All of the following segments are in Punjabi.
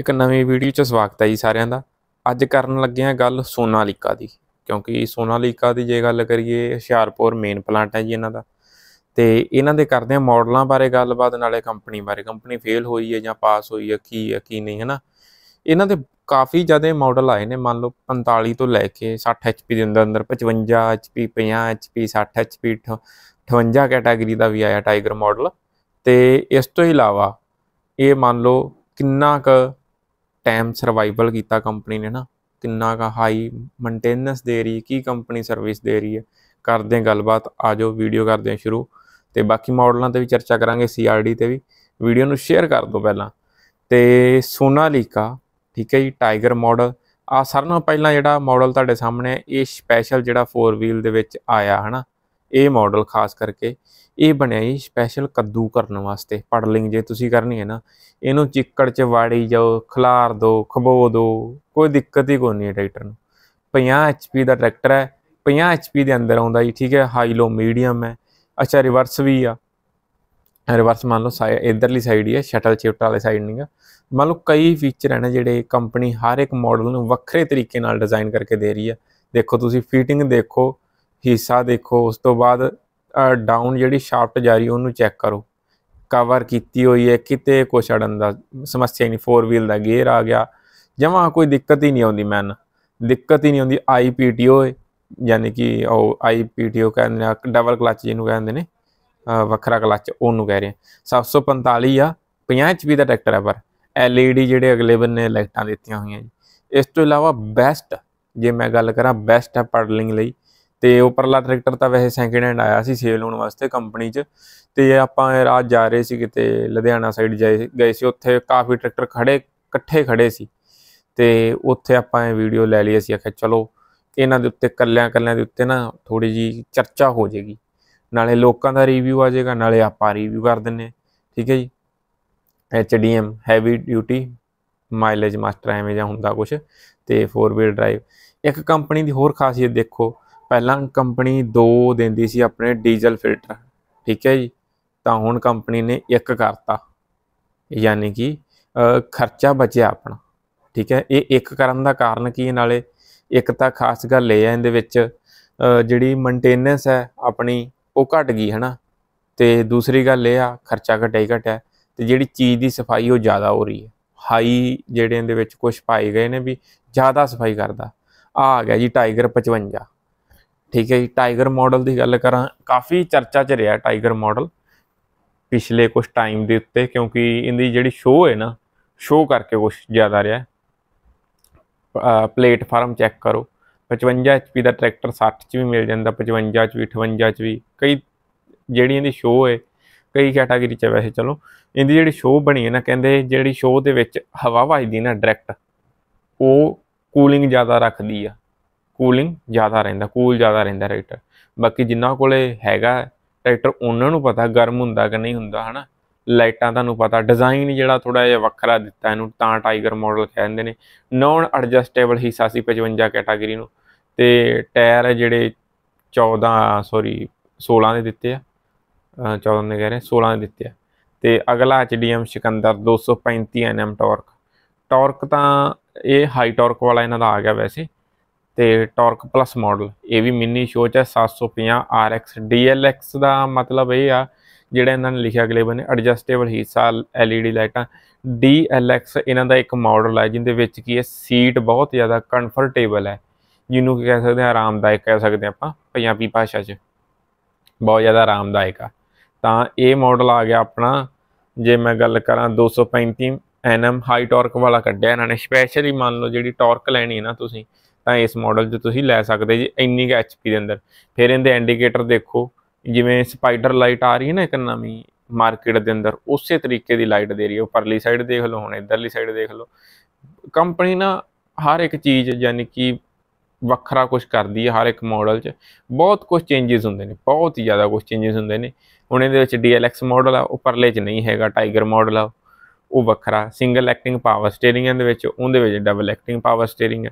ਇੱਕ ਨਵੀਂ ਵੀਡੀਓ 'ਚ ਸਵਾਗਤ ਹੈ ਜੀ ਸਾਰਿਆਂ ਦਾ ਅੱਜ ਕਰਨ ਲੱਗੇ ਆ ਗੱਲ ਸੋਨਾਲੀਕਾ ਦੀ ਕਿਉਂਕਿ ਸੋਨਾਲੀਕਾ ਦੀ ਜੇ ਗੱਲ ਕਰੀਏ ਹੁਸ਼ਿਆਰਪੁਰ ਮੇਨ ਪਲਾਂਟ ਹੈ ਜੀ ਇਹਨਾਂ ਦਾ ਤੇ ਇਹਨਾਂ ਦੇ ਕਰਦੇ ਆ ਮਾਡਲਾਂ ਬਾਰੇ ਗੱਲਬਾਤ ਨਾਲੇ ਕੰਪਨੀ ਬਾਰੇ ਕੰਪਨੀ ਫੇਲ ਹੋਈ ਹੈ ਜਾਂ ਪਾਸ ਹੋਈ ਹੈ ਕੀ ਹੈ ਕੀ ਨਹੀਂ ਹੈ ਨਾ ਇਹਨਾਂ ਦੇ ਕਾਫੀ ਜ਼ਿਆਦਾ ਮਾਡਲ ਆਏ ਨੇ ਮੰਨ ਲਓ 45 ਤੋਂ ਲੈ ਕੇ 60 HP ਦੇ ਅੰਦਰ ਅੰਦਰ 55 HP 50 HP 60 HP 58 ਕੈਟਾਗਰੀ ਦਾ ਵੀ ਆਇਆ ਟਾਈਗਰ ਮਾਡਲ ਤੇ ਇਸ ਤੋਂ ਇਲਾਵਾ ਇਹ ਮੰਨ ਲਓ ਕਿੰਨਾ ਕੁ ਟਾਈਮ ਸਰਵਾਈਵਲ ਕੀਤਾ ਕੰਪਨੀ ਨੇ ਨਾ ਕਿੰਨਾ ਕਾ ਹਾਈ ਮੇਨਟੇਨੈਂਸ ਦੇ ਰਹੀ ਕੀ ਕੰਪਨੀ ਸਰਵਿਸ ਦੇ ਰਹੀ ਹੈ ਕਰਦੇ ਗੱਲਬਾਤ ਆਜੋ ਵੀਡੀਓ ਕਰਦੇ ਆ ਸ਼ੁਰੂ ਤੇ ਬਾਕੀ ਮਾਡਲਾਂ ਤੇ ਵੀ ਚਰਚਾ ਕਰਾਂਗੇ ਸੀਆਰਡੀ ਤੇ ਵੀ ਵੀਡੀਓ ਨੂੰ ਸ਼ੇਅਰ ਕਰ ਦਿਓ ਪਹਿਲਾਂ ਤੇ ਸੋਨਾਲੀਕਾ ਠੀਕ ਹੈ ਜੀ ਟਾਈਗਰ ਮਾਡਲ ਆ ਸਾਰਿਆਂ ਨਾਲੋਂ ਪਹਿਲਾਂ ਜਿਹੜਾ ਮਾਡਲ ਤੁਹਾਡੇ ਸਾਹਮਣੇ ਇਹ ਸਪੈਸ਼ਲ ਜਿਹੜਾ 4 ਵੀਲ ਦੇ ਵਿੱਚ ਆਇਆ ਹਨਾ ਇਹ ਮਾਡਲ ਖਾਸ ਕਰਕੇ ਇਹ ਬਣਿਆ ਹੀ ਸਪੈਸ਼ਲ ਕੱਦੂ ਕਰਨ ਵਾਸਤੇ ਪੜਲਿੰਗ ਜੇ ਤੁਸੀਂ ਕਰਨੀ ਹੈ ਨਾ ਇਹਨੂੰ ਚਿੱਕੜ 'ਚ ਵਾੜੀ ਜਾਓ ਖਲਾਰ ਦੋ ਖਬੋ ਦੋ ਕੋਈ ਦਿੱਕਤ ਹੀ ਕੋਈ ਨਹੀਂ ਟਰੈਕਟਰ ਨੂੰ 50 ਐਚਪੀ ਦਾ ਟਰੈਕਟਰ ਹੈ 50 ਐਚਪੀ ਦੇ ਅੰਦਰ ਆਉਂਦਾ ਜੀ ਠੀਕ ਹੈ ਹਾਈ ਲੋ ਮੀਡੀਅਮ ਹੈ ਅੱਛਾ ਰਿਵਰਸ ਵੀ ਆ ਰਿਵਰਸ ਮੰਨ ਲਓ ਇਧਰਲੀ ਸਾਈਡ ਹੀ ਹੈ ਸ਼ਟਲ ਚਿਫਟ ਵਾਲੇ ਸਾਈਡ ਨਹੀਂ ਆ ਮੰਨ ਲਓ ਕਈ ਫੀਚਰ ਹਨ ਜਿਹੜੇ ਕੰਪਨੀ ਹਰ ਇੱਕ ਮਾਡਲ ਨੂੰ ਵੱਖਰੇ ਤਰੀਕੇ ਨਾਲ ਡਿਜ਼ਾਈਨ ਕਰਕੇ ਦੇ ਰਹੀ ਹੈ ਦੇਖੋ ਤੁਸੀਂ ਫੀਟਿੰਗ ਦੇਖੋ ਹਿੱਸਾ ਦੇਖੋ ਉਸ ਤੋਂ ਬਾਅਦ ਡਾਊਨ ਜਿਹੜੀ ਸ਼ਾਫਟ ਜਾ ਰਹੀ ਉਹਨੂੰ ਚੈੱਕ ਕਰੋ ਕਵਰ ਕੀਤੀ ਹੋਈ ਹੈ ਕਿਤੇ ਕੁਛ ਛੜਨ ਦਾ ਸਮੱਸਿਆ ਨਹੀਂ 4 ਵੀਲ ਦਾ ਗੇਅਰ ਆ ਗਿਆ ਜਮਾ ਕੋਈ ਦਿੱਕਤ ਹੀ ਨਹੀਂ ਆਉਂਦੀ ਮੈਨ ਦਿੱਕਤ ਹੀ ਨਹੀਂ ਆਉਂਦੀ ਆਈਪੀਟੀਓ ਯਾਨੀ ਕਿ ਉਹ ਆਈਪੀਟੀਓ ਕਹਿੰਦੇ ਨੇ ਡਬਲ ਕਲਚ ਜਿਹਨੂੰ ਕਹਿੰਦੇ ਨੇ ਵੱਖਰਾ ਕਲਚ ਉਹਨੂੰ ਕਹਿ ਰਹੇ 745 ਆ 50 HP ਦਾ ਟਰੈਕਟਰ ਹੈ ਪਰ ਐਲਈਡੀ ਜਿਹੜੇ ਅਗਲੇ ਬੰਨੇ ਲਾਈਟਾਂ ਦਿੱਤੀਆਂ ਹੋਈਆਂ ਜੀ ਇਸ ਤੋਂ ਇਲਾਵਾ ਬੈਸਟ ਜੇ ਮੈਂ ਗੱਲ ਕਰਾਂ ਬੈਸਟ ਹੈ ਪੜਲਿੰਗ ਲਈ ਤੇ ਉਪਰਲਾ ਟਰੈਕਟਰ ਤਾਂ ਵੈਸੇ ਸੈਕਿੰਡ ਹੈਂਡ ਆਇਆ ਸੀ ਸੇਲ ਹੋਣ ਵਾਸਤੇ ਕੰਪਨੀ 'ਚ ਤੇ ਆਪਾਂ ਰਾਤ ਜਾ ਰਹੇ ਸੀ ਕਿਤੇ ਲੁਧਿਆਣਾ ਸਾਈਡ ਗਏ ਸੀ ਉੱਥੇ ਕਾਫੀ ਟਰੈਕਟਰ ਖੜੇ ਇਕੱਠੇ ਖੜੇ ਸੀ ਤੇ ਉੱਥੇ ਆਪਾਂ ਇਹ ਵੀਡੀਓ ਲੈ ਲਈ ਅਸੀਂ ਆਖਿਆ ਚਲੋ ਇਹਨਾਂ ਦੇ ਉੱਤੇ ਕੱਲਿਆਂ ਕੱਲਿਆਂ ਦੇ ਉੱਤੇ ਨਾ ਥੋੜੀ ਜੀ ਚਰਚਾ ਹੋ ਜੇਗੀ ਨਾਲੇ ਲੋਕਾਂ ਦਾ ਰਿਵਿਊ ਆ ਜਾਏਗਾ ਨਾਲੇ ਆਪਾਂ ਰਿਵਿਊ ਕਰ ਦਿੰਨੇ ਠੀਕ ਹੈ ਜੀ M heavy duty mileage master ਐਵੇਂ ਜਾਂ ਹੁੰਦਾ ਕੁਝ ਤੇ 4 ਵੀਲ ਡਰਾਈਵ ਇੱਕ ਕੰਪਨੀ ਦੀ ਹੋਰ ਖਾਸੀਅਤ ਦੇਖੋ ਪਹਿਲਾਂ ਕੰਪਨੀ 2 ਦਿੰਦੀ ਸੀ ਆਪਣੇ ਡੀਜ਼ਲ ਫਿਲਟਰ ਠੀਕ ਹੈ ਜੀ ਤਾਂ ਹੁਣ ਕੰਪਨੀ ਨੇ ਇੱਕ ਕਰਤਾ ਯਾਨੀ ਕਿ ਖਰਚਾ ਬਚਿਆ ਆਪਣਾ ਠੀਕ ਹੈ ਇਹ ਇੱਕ ਕਰਨ ਦਾ ਕਾਰਨ ਕੀ ਹੈ ਨਾਲੇ ਇੱਕ ਤਾਂ ਖਾਸ ਗੱਲ ਇਹ ਹੈ ਇਹਦੇ ਵਿੱਚ ਜਿਹੜੀ ਮੇਨਟੇਨੈਂਸ ਹੈ ਆਪਣੀ ਉਹ ਘਟ ਗਈ ਹੈ ਨਾ ਤੇ ਦੂਸਰੀ ਗੱਲ ਇਹ ਆ ਖਰਚਾ ਘਟਿਆ ਹੀ ਘਟਿਆ ਤੇ ਜਿਹੜੀ ਚੀਜ਼ ਦੀ ਸਫਾਈ ਉਹ ਜ਼ਿਆਦਾ ਹੋ ਰਹੀ ਹੈ ਹਾਈ ਜਿਹੜੇ ਇਹਦੇ ਵਿੱਚ ਕੁਝ ਪਾਏ ਗਏ ਨੇ ਵੀ ਜ਼ਿਆਦਾ ਸਫਾਈ ਕਰਦਾ ਆ ਆ ਗਿਆ ਜੀ ਟਾਈਗਰ 55 ਠੀਕ ਹੈ ਜੀ ਟਾਈਗਰ ਮਾਡਲ ਦੀ ਗੱਲ ਕਰਾਂ ਕਾਫੀ ਚਰਚਾ 'ਚ ਰਿਹਾ ਟਾਈਗਰ ਮਾਡਲ ਪਿਛਲੇ ਕੁਝ ਟਾਈਮ ਦੇ ਉੱਤੇ ਕਿਉਂਕਿ ਇਹਦੀ ਜਿਹੜੀ ਸ਼ੋਅ ਹੈ ਨਾ ਸ਼ੋਅ ਕਰਕੇ ਕੁਝ ਜ਼ਿਆਦਾ ਰਿਹਾ ਪਲੇਟਫਾਰਮ ਚੈੱਕ ਕਰੋ 55 HP ਦਾ ਟਰੈਕਟਰ 60 ਚ ਵੀ ਮਿਲ ਜਾਂਦਾ 55 ਚ ਵੀ 58 ਚ ਵੀ ਕਈ ਜਿਹੜੀਆਂ ਦੀ ਸ਼ੋਅ ਹੈ ਕਈ ਕੈਟਾਗਰੀ ਚ ਵੈਸੇ ਚਲੋ ਇਹਦੀ ਜਿਹੜੀ ਸ਼ੋਅ ਬਣੀ ਹੈ ਨਾ ਕਹਿੰਦੇ ਜਿਹੜੀ ਸ਼ੋਅ ਦੇ ਵਿੱਚ ਹਵਾ ਵਜਦੀ ਨਾ ਡਾਇਰੈਕਟ ਉਹ ਕੂਲਿੰਗ ਜ਼ਿਆਦਾ ਰੱਖਦੀ ਆ ਕੂਲਿੰਗ ਜ਼ਿਆਦਾ ਰਹਿੰਦਾ ਕੂਲ ਜ਼ਿਆਦਾ ਰਹਿੰਦਾ ਟਰੈਕਟਰ ਬਾਕੀ ਜਿੰਨਾ ਕੋਲੇ ਹੈਗਾ ਟਰੈਕਟਰ ਉਹਨਾਂ ਨੂੰ ਪਤਾ ਗਰਮ ਹੁੰਦਾ ਕਿ ਨਹੀਂ ਹੁੰਦਾ ਹਨਾ ਲਾਈਟਾਂ ਤੁਹਾਨੂੰ ਪਤਾ ਡਿਜ਼ਾਈਨ ਜਿਹੜਾ ਥੋੜਾ ਜਿਹਾ ਵੱਖਰਾ ਦਿੱਤਾ ਇਹਨੂੰ ਤਾਂ ਟਾਈਗਰ ਮਾਡਲ ਕਹਿੰਦੇ ਨੇ ਨੌਨ ਐਡਜਸਟੇਬਲ ਹਿੱਸਾ ਸੀ 55 ਕੈਟਾਗਰੀ ਨੂੰ ਤੇ ਟਾਇਰ ਜਿਹੜੇ 14 ਸੌਰੀ 16 ਦੇ ਦਿੱਤੇ ਆ 14 ਨੇ ਕਹਿ ਰਹੇ 16 ਦੇ ਦਿੱਤੇ ਆ ਤੇ ਅਗਲਾ M Sikandar 235 NM torque torque ਤਾਂ ਇਹ ਹਾਈ ਟਾਰਕ ਵਾਲਾ ਇਹਨਾਂ ਦਾ ਆ ਗਿਆ ਵੈਸੇ ਤੇ ਟਾਰਕ ਪਲੱਸ ਮਾਡਲ ਇਹ ਵੀ ਮਿੰਨੀ ਸ਼ੋਚ ਹੈ 750 RX DLX ਦਾ ਮਤਲਬ ਇਹ ਆ ਜਿਹੜਾ ਇਹਨਾਂ ਨੇ ਲਿਖਿਆ ਅਗਲੇ ਬੰਨੇ ਐਡਜਸਟੇਬਲ ਹਿੱਸਾ LED ਲਾਈਟਾਂ DLX ਇਹਨਾਂ ਦਾ ਇੱਕ ਮਾਡਲ ਹੈ ਜਿੰਦੇ ਵਿੱਚ ਕੀ ਹੈ ਸੀਟ ਬਹੁਤ ਜ਼ਿਆਦਾ ਕੰਫਰਟੇਬਲ ਹੈ ਜਿਹਨੂੰ ਕਹਿ ਸਕਦੇ ਆ ਆਰਾਮਦਾਇਕ ਕਹਿ ਸਕਦੇ ਆਪਾਂ ਪੰਜਾਬੀ ਭਾਸ਼ਾ 'ਚ ਬਹੁਤ ਜ਼ਿਆਦਾ ਆਰਾਮਦਾਇਕ ਆ ਤਾਂ ਇਹ ਮਾਡਲ ਆ ਗਿਆ ਆਪਣਾ ਜੇ ਮੈਂ ਗੱਲ ਕਰਾਂ 235 NM ਹਾਈ ਟਾਰਕ ਵਾਲਾ ਕੱਢਿਆ ਇਹਨਾਂ ਨੇ ਸਪੈਸ਼ਲੀ ਮੰਨ ਲਓ ਜਿਹੜੀ ਟਾਰਕ ਲੈਣੀ ਹੈ ਨਾ ਤੁਸੀਂ ਤਾਂ ਇਸ ਮਾਡਲ ਤੇ ਤੁਸੀਂ ਲੈ ਸਕਦੇ ਜੀ ਇੰਨੀ ਕਿ ਐਚਪੀ ਦੇ ਅੰਦਰ ਫਿਰ ਇਹਦੇ ਇੰਡੀਕੇਟਰ ਦੇਖੋ ਜਿਵੇਂ ਸਪਾਈਡਰ ਲਾਈਟ ਆ ਰਹੀ ਹੈ ਨਾ ਇੱਕ ਨਵੀਂ ਮਾਰਕੀਟ ਦੇ ਅੰਦਰ ਉਸੇ ਤਰੀਕੇ ਦੀ ਲਾਈਟ ਦੇ ਰਹੀ ਹੈ ਉੱਪਰਲੀ ਸਾਈਡ ਦੇਖ ਲਓ ਹੁਣ ਇਧਰਲੀ ਸਾਈਡ ਦੇਖ ਲਓ ਕੰਪਨੀ ਨਾ ਹਰ ਇੱਕ ਚੀਜ਼ ਯਾਨੀ ਕਿ ਵੱਖਰਾ ਕੁਝ ਕਰਦੀ ਹੈ ਹਰ ਇੱਕ ਮਾਡਲ 'ਚ ਬਹੁਤ ਕੁਝ ਚੇਂਜਸ ਹੁੰਦੇ ਨੇ ਬਹੁਤ ਹੀ ਜ਼ਿਆਦਾ ਕੁਝ ਚੇਂਜਸ ਹੁੰਦੇ ਨੇ ਹੁਣ ਇਹਦੇ ਵਿੱਚ DLX ਮਾਡਲ ਆ ਉੱਪਰਲੇ 'ਚ ਨਹੀਂ ਹੈਗਾ ਟਾਈਗਰ ਮਾਡਲ ਆ ਉਹ ਵੱਖਰਾ ਸਿੰਗਲ ਐਕਟਿੰਗ ਪਾਵਰ ਸਟੀਅਰਿੰਗ ਦੇ ਵਿੱਚ ਉਹਦੇ ਵਿੱਚ ਡਬਲ ਐਕਟਿੰਗ ਪਾਵਰ ਸਟੀਅਰਿੰਗ ਹੈ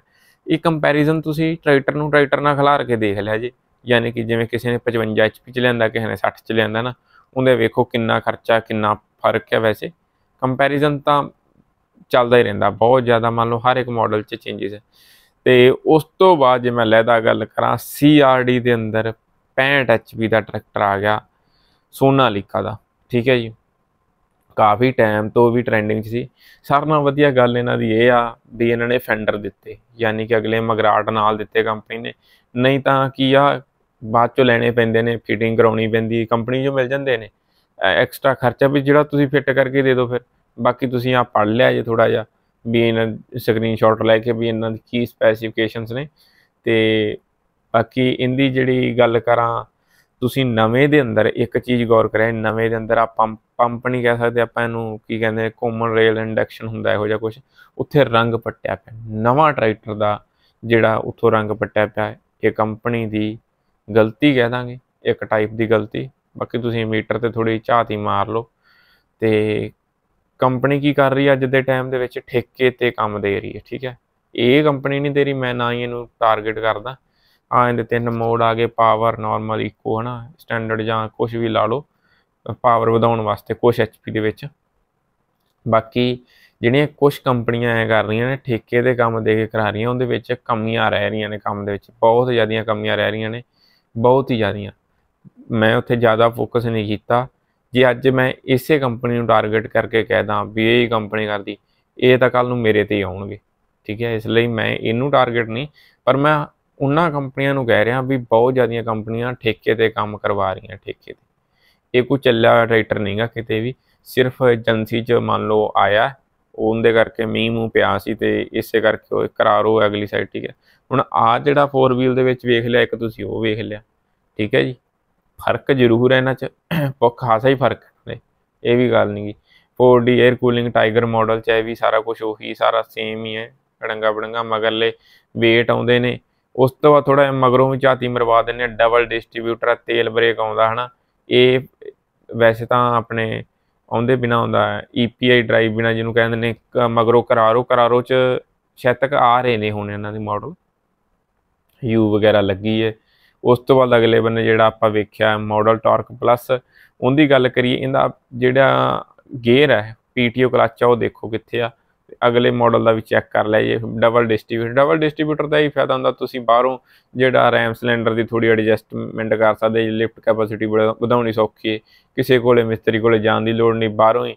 ਇਹ ਕੰਪੈਰੀਜ਼ਨ ਤੁਸੀਂ ਟਰੈਕਟਰ ਨੂੰ ਟਰੈਕਟਰ ਨਾਲ ਖਿਲਾਰ ਕੇ ਦੇਖ ਲਿਆ ਜੀ ਯਾਨੀ ਕਿ ਜਿਵੇਂ ਕਿਸੇ ਨੇ 55 ਐਚਪੀ ਚ ਲੈਂਦਾ ਕਿਸੇ ਨੇ 60 ਚ ਲੈਂਦਾ ਨਾ ਉਹਦੇ ਵੇਖੋ ਕਿੰਨਾ ਖਰਚਾ ਕਿੰਨਾ ਫਰਕ ਹੈ ਵੈਸੇ ਕੰਪੈਰੀਜ਼ਨ ਤਾਂ ਚੱਲਦਾ ਹੀ ਰਹਿੰਦਾ ਬਹੁਤ ਜ਼ਿਆਦਾ ਮੰਨ ਲਓ ਹਰ ਇੱਕ ਮਾਡਲ 'ਚ ਚੇਂਜਸ ਹੈ ਤੇ ਉਸ ਤੋਂ ਬਾਅਦ ਜੇ ਮੈਂ ਲੈਦਾ ਗੱਲ ਕਰਾਂ CRD ਦੇ ਅੰਦਰ 65 HP ਦਾ ਟਰੈਕਟਰ ਆ ਗਿਆ ਸੋਨਾਲੀਕਾ ਦਾ ਠੀਕ ਹੈ ਜੀ ਕਾਫੀ ਟਾਈਮ ਤੋਂ ਵੀ ਟ੍ਰੈਂਡਿੰਗ 'ਚ ਸੀ ਸਾਰਿਆਂ ਨਾਲ ਵਧੀਆ ਗੱਲ ਇਹਨਾਂ ਦੀ ਇਹ ਆ ਵੀ ਇਹਨਾਂ ਨੇ ਫੈਂਡਰ ਦਿੱਤੇ ਯਾਨੀ ਕਿ ਅਗਲੇ ਮਗਰਾਟ ਨਾਲ ਦਿੱਤੇ ਕੰਪਨੀ ਨੇ ਨਹੀਂ ਤਾਂ ਕੀ ਆ ਬਾਅਦ ਚੋਂ ਲੈਣੇ ਪੈਂਦੇ ਨੇ ਫਿਟਿੰਗ ਕਰਾਉਣੀ ਪੈਂਦੀ ਕੰਪਨੀ ਜੋ ਮਿਲ ਜਾਂਦੇ ਨੇ ਐਕਸਟਰਾ ਖਰਚਾ ਵੀ ਜਿਹੜਾ ਤੁਸੀਂ ਫਿੱਟ ਕਰਕੇ ਦੇ ਦਿਓ ਫਿਰ ਬਾਕੀ ਤੁਸੀਂ ਆ ਪੜ ਲਿਆ ਜੇ ਥੋੜਾ ਜਿਹਾ ਵੀ ਇਹਨਾਂ ਸਕਰੀਨਸ਼ਾਟ ਲੈ ਕੇ ਵੀ ਇਹਨਾਂ ਦੀ ਕੀ ਸਪੈਸੀਫਿਕੇਸ਼ਨਸ ਨੇ ਤੇ ਬਾਕੀ ਇੰਦੀ ਜਿਹੜੀ ਗੱਲ ਕਰਾਂ ਤੁਸੀਂ ਨਵੇਂ ਦੇ ਅੰਦਰ ਇੱਕ ਚੀਜ਼ ਗੌਰ ਕਰਿਆ ਨਵੇਂ ਦੇ ਅੰਦਰ ਆਪਾਂ ਪੰਪ ਪੰਪ ਨਹੀਂ ਕਹਿ ਸਕਦੇ ਆਪਾਂ ਇਹਨੂੰ ਕੀ ਕਹਿੰਦੇ ਕੋਮਨ ਰੇਲ ਇੰਡਕਸ਼ਨ ਹੁੰਦਾ ਇਹੋ ਜਿਹਾ ਕੁਝ ਉੱਥੇ ਰੰਗ ਪੱਟਿਆ ਪਿਆ ਨਵਾਂ ਟਰੈਕਟਰ ਦਾ ਜਿਹੜਾ ਉੱਥੋਂ ਰੰਗ ਪੱਟਿਆ ਪਿਆ ਇਹ ਕੰਪਨੀ ਦੀ ਗਲਤੀ ਕਹਿ ਦਾਂਗੇ ਇੱਕ ਟਾਈਪ ਦੀ ਗਲਤੀ ਬਾਕੀ ਤੁਸੀਂ ਮੀਟਰ ਤੇ ਥੋੜੀ ਝਾਤੀ ਮਾਰ ਲਓ ਤੇ ਕੰਪਨੀ ਕੀ ਕਰ ਰਹੀ ਅੱਜ ਦੇ ਟਾਈਮ ਦੇ ਵਿੱਚ ਠੇਕੇ ਤੇ ਕੰਮ ਦੇ ਰਹੀ ਹੈ ਠੀਕ ਹੈ ਇਹ ਕੰਪਨੀ ਨਹੀਂ ਤੇਰੀ ਮੈਂ ਨਾ ਹੀ ਇਹਨੂੰ ਟਾਰਗੇਟ ਕਰਦਾ ਆਹ ਇਹਦੇ ਤਿੰਨ ਮੋਡ ਆ ਗਏ ਪਾਵਰ ਨਾਰਮਲ ਇਕੋ ਹਨਾ ਸਟੈਂਡਰਡ ਜਾਂ ਕੁਝ ਵੀ ਲਾ ਲਓ ਪਾਵਰ ਵਧਾਉਣ ਵਾਸਤੇ ਕੁਝ ਐਚਪੀ ਦੇ ਵਿੱਚ ਬਾਕੀ ਜਿਹੜੀਆਂ ਕੁਝ ਕੰਪਨੀਆਂ ਐ ਕਰ ਰਹੀਆਂ ਨੇ ਠੇਕੇ ਦੇ ਕੰਮ ਦੇ ਕੇ ਕਰਾ ਰਹੀਆਂ ਉਹਦੇ ਵਿੱਚ ਕਮੀਆਂ ਰਹਿ ਰਹੀਆਂ ਨੇ ਕੰਮ ਦੇ ਵਿੱਚ ਬਹੁਤ ਜ਼ਿਆਦੀਆਂ ਕਮੀਆਂ ਰਹਿ ਰਹੀਆਂ ਨੇ ਬਹੁਤ ਹੀ ਜ਼ਿਆਦੀਆਂ ਮੈਂ ਉੱਥੇ ਜ਼ਿਆਦਾ ਫੋਕਸ ਨਹੀਂ ਕੀਤਾ ਜੇ ਅੱਜ ਮੈਂ ਇਸੇ ਕੰਪਨੀ ਨੂੰ ਟਾਰਗੇਟ ਕਰਕੇ ਕਹਿਦਾ ਵੀ ਇਹ ਕੰਪਨੀ ਕਰਦੀ ਇਹ ਤਾਂ ਕੱਲ ਨੂੰ ਮੇਰੇ ਤੇ ਹੀ ਆਉਣਗੇ ਠੀਕ ਹੈ ਇਸ ਲਈ ਮੈਂ ਇਹਨੂੰ ਟਾਰਗੇਟ ਨਹੀਂ ਪਰ ਮੈਂ ਉਹਨਾਂ ਕੰਪਨੀਆਂ ਨੂੰ ਕਹਿ ਰਿਹਾ ਵੀ ਬਹੁਤ ਜ਼ਿਆਦੀਆਂ ਕੰਪਨੀਆਂ ਠੇਕੇ ਤੇ ਕੰਮ ਕਰਵਾ ਰਹੀਆਂ ਠੇਕੇ ਤੇ ਇਹ ਕੋਈ ਚੱਲਿਆ ਟਰੈਕਟਰ ਨਹੀਂਗਾ ਕਿਤੇ ਵੀ ਸਿਰਫ ਏਜੰਸੀ 'ਚ ਮੰਨ ਲਓ ਆਇਆ ਉਹਦੇ ਕਰਕੇ ਮੀਂਹ ਮੂੰਹ ਪਿਆ ਸੀ ਤੇ ਇਸੇ ਕਰਕੇ ਉਹ ਇਕਰਾਰ ਹੋ ਅਗਲੀ ਸਾਈਡ ਠੀਕ ਹੈ ਹੁਣ ਆ ਜਿਹੜਾ 4 ਵੀਲ ਦੇ ਵਿੱਚ ਵੇਖ ਲਿਆ ਇੱਕ ਤੁਸੀਂ ਉਹ ਵੇਖ ਲਿਆ ਠੀਕ ਹੈ ਜੀ ਫਰਕ ਜ਼ਰੂਰ ਹੈ ਇਹਨਾਂ 'ਚ ਖਾਸਾ ਹੀ ਫਰਕ ਨੇ ਇਹ ਵੀ ਗੱਲ ਨਹੀਂ 4D air cooling tiger model 'ਚ ਹੈ ਵੀ ਸਾਰਾ ਕੁਝ ਉਹੀ ਸਾਰਾ ਸੇਮ ਹੀ ਹੈ ਡੰਗਾ ਬੜੰਗਾ ਮਗਰਲੇ ਵੇਟ ਆਉਂਦੇ ਨੇ ਉਸ ਤੋਂ ਬਾਅਦ ਥੋੜਾ ਮਗਰੋਂ ਵੀ ਚਾਤੀ ਮਰਵਾ ਦਿੰਨੇ ਡਬਲ ਡਿਸਟ੍ਰੀਬਿਊਟਰ ਤੇਲ ਬ੍ਰੇਕ ਆਉਂਦਾ ਹਨਾ ਇਹ ਵੈਸੇ ਤਾਂ ਆਪਣੇ ਆਉਂਦੇ ਬਿਨਾ ਹੁੰਦਾ ਹੈ ਈਪੀਆਈ ਡਰਾਈਵ ਬਿਨਾ ਜਿਹਨੂੰ ਕਹਿੰਦੇ ਨੇ ਮਗਰੋਂ ਕਰਾਰੋ ਕਰਾਰੋ ਚ ਸ਼ਾਇਦ ਤੱਕ ਆ ਰਹੇ ਨੇ ਹੁਣ ਇਹਨਾਂ ਦੇ ਮਾਡਲ ਯੂ ਵਗੈਰਾ ਲੱਗੀ ਹੈ ਉਸ ਤੋਂ ਬਾਅਦ ਅਗਲੇ ਬੰਨੇ ਜਿਹੜਾ ਆਪਾਂ ਵੇਖਿਆ ਮਾਡਲ ਟਾਰਕ ਪਲੱਸ ਉਹਦੀ ਗੱਲ ਕਰੀਏ ਇਹਦਾ ਜਿਹੜਾ ਗੇਅਰ ਹੈ ਪੀਟੀਓ ਕਲਚ ਆ ਉਹ ਦੇਖੋ ਕਿੱਥੇ ਆ ਅਗਲੇ ਮਾਡਲ ਦਾ ਵੀ ਚੈੱਕ ਕਰ ਲਿਆ ਜੇ ਡਬਲ ਡਿਸਟ੍ਰੀਬਿਊਟਰ ਡਬਲ ਡਿਸਟ੍ਰੀਬਿਊਟਰ ਦਾ ਹੀ ਫਾਇਦਾ ਹੁੰਦਾ ਤੁਸੀਂ ਬਾਹਰੋਂ ਜਿਹੜਾ ਰੈਮ ਸਿਲੰਡਰ ਦੀ ਥੋੜੀ ਐਡਜਸਟਮੈਂਟ ਕਰ ਸਕਦੇ ਜੇ ਲਿਫਟ ਕੈਪੈਸਿਟੀ ਵਧਾਉਣੀ ਸੌਖੀ ਹੈ ਕਿਸੇ ਕੋਲੇ ਮਿਸਤਰੀ ਕੋਲੇ ਜਾਣ ਦੀ ਲੋੜ ਨਹੀਂ ਬਾਹਰੋਂ ਹੀ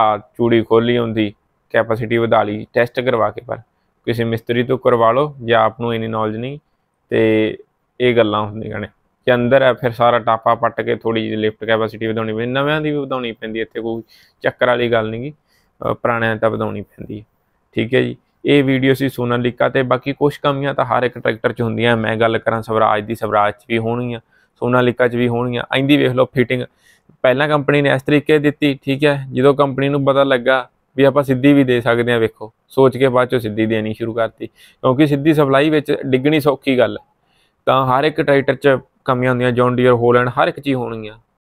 ਆ ਚੂੜੀ ਖੋਲੀ ਹੁੰਦੀ ਕੈਪੈਸਿਟੀ ਵਧਾ ਲਈ ਟੈਸਟ ਕਰਵਾ ਕੇ ਪਰ ਕਿਸੇ ਮਿਸਤਰੀ ਤੋਂ ਕਰਵਾ ਲਓ ਜਾਂ ਆਪ ਨੂੰ ਇਨੀ ਨੌਲੇਜ ਨਹੀਂ ਤੇ ਇਹ ਗੱਲਾਂ ਹੁੰਦੀਆਂ ਨੇ ਕਿ ਅੰਦਰ ਹੈ ਫਿਰ ਸਾਰਾ ਟਾਪਾ ਪੱਟ ਕੇ ਥੋੜੀ ਜਿਹੀ ਲਿਫਟ ਕੈਪੈਸਿਟੀ ਵਧਾਉਣੀ ਪੈਂਦੀ ਨਵਿਆਂ ਦੀ ਵੀ ਵਧਾਉਣੀ ਪੈਂਦੀ ਇੱਥੇ ਕੋਈ ਚੱਕਰ ਵਾਲੀ ਗੱਲ ਨਹੀਂ ਗੀ ਤਾਂ ਵਧਾਉਣੀ ਪੈਂਦੀ ਹੈ ਠੀਕ ਹੈ ਜੀ ਇਹ ਵੀਡੀਓ ਸੀ ਲਿਕਾ ਤੇ ਬਾਕੀ ਕੁਝ ਕਮੀਆਂ ਤਾਂ ਹਰ ਇੱਕ ਟਰੈਕਟਰ 'ਚ ਹੁੰਦੀਆਂ ਮੈਂ ਗੱਲ ਕਰਾਂ ਸਵਰਾਜ ਦੀ ਸਵਰਾਜ 'ਚ ਵੀ ਹੋਣੀਆਂ ਸੋਨਾ ਲਿਕਾ 'ਚ ਵੀ ਹੋਣੀਆਂ ਐਂਦੀ ਵੇਖ ਲਓ ਫਿਟਿੰਗ ਪਹਿਲਾਂ ਕੰਪਨੀ ਨੇ ਇਸ ਤਰੀਕੇ ਦਿੱਤੀ ਠੀਕ ਹੈ ਜਦੋਂ ਕੰਪਨੀ ਨੂੰ ਪਤਾ ਲੱਗਾ ਵੀ ਆਪਾਂ ਸਿੱਧੀ ਵੀ ਦੇ ਸਕਦੇ ਆ ਵੇਖੋ ਸੋਚ ਕੇ ਬਾਅਦ ਚੋਂ ਸਿੱਧੀ ਦੇਣੀ ਸ਼ੁਰੂ ਕਰਤੀ ਕਿਉਂਕਿ ਸਿੱਧੀ ਸਪਲਾਈ ਵਿੱਚ ਡਿੱਗਣੀ ਸੌਖੀ ਗੱਲ ਤਾਂ ਹਰ ਇੱਕ ਟਰੈਕਟਰ 'ਚ ਕਮੀਆਂ ਹੁੰਦੀਆਂ ਜੌਨ ਡੀਅਰ ਹੋਲੈਂਡ ਹਰ ਇੱਕ ਚੀਜ਼ ਹੋਣੀਆਂ